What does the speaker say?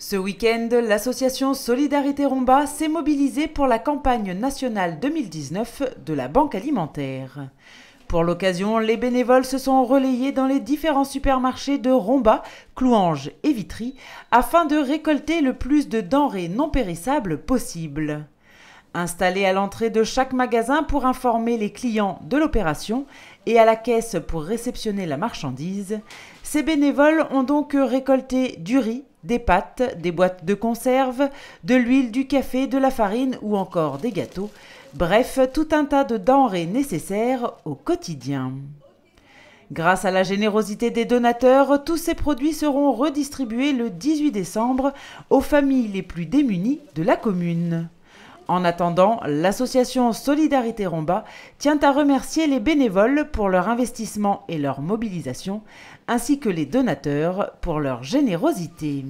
Ce week-end, l'association Solidarité Romba s'est mobilisée pour la campagne nationale 2019 de la Banque alimentaire. Pour l'occasion, les bénévoles se sont relayés dans les différents supermarchés de Romba, Clouange et Vitry afin de récolter le plus de denrées non périssables possible. Installés à l'entrée de chaque magasin pour informer les clients de l'opération et à la caisse pour réceptionner la marchandise, ces bénévoles ont donc récolté du riz, des pâtes, des boîtes de conserve, de l'huile, du café, de la farine ou encore des gâteaux. Bref, tout un tas de denrées nécessaires au quotidien. Grâce à la générosité des donateurs, tous ces produits seront redistribués le 18 décembre aux familles les plus démunies de la commune. En attendant, l'association Solidarité Romba tient à remercier les bénévoles pour leur investissement et leur mobilisation, ainsi que les donateurs pour leur générosité.